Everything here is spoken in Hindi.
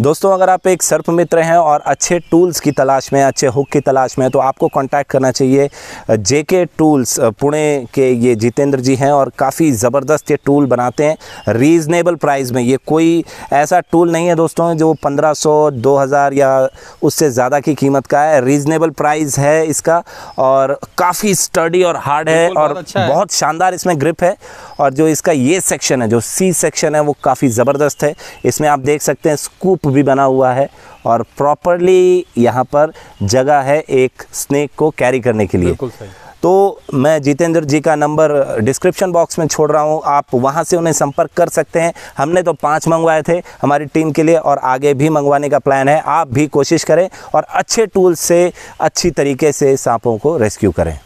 दोस्तों अगर आप एक सर्प मित्र हैं और अच्छे टूल्स की तलाश में अच्छे हुक की तलाश में तो आपको कांटेक्ट करना चाहिए जेके टूल्स पुणे के ये जितेंद्र जी हैं और काफ़ी ज़बरदस्त ये टूल बनाते हैं रीज़नेबल प्राइस में ये कोई ऐसा टूल नहीं है दोस्तों जो 1500 2000 या उससे ज़्यादा की कीमत का है रीज़नेबल प्राइस है इसका और काफ़ी स्टडी और हार्ड है और अच्छा बहुत शानदार इसमें ग्रिप है और जो इसका ये सेक्शन है जो सी सेक्शन है वो काफ़ी ज़बरदस्त है इसमें आप देख सकते हैं स्कूप डंप भी बना हुआ है और प्रॉपरली यहाँ पर जगह है एक स्नेक को कैरी करने के लिए तो मैं जितेंद्र जी का नंबर डिस्क्रिप्शन बॉक्स में छोड़ रहा हूँ आप वहाँ से उन्हें संपर्क कर सकते हैं हमने तो पांच मंगवाए थे हमारी टीम के लिए और आगे भी मंगवाने का प्लान है आप भी कोशिश करें और अच्छे टूल से अच्छी तरीके से सांपों को रेस्क्यू करें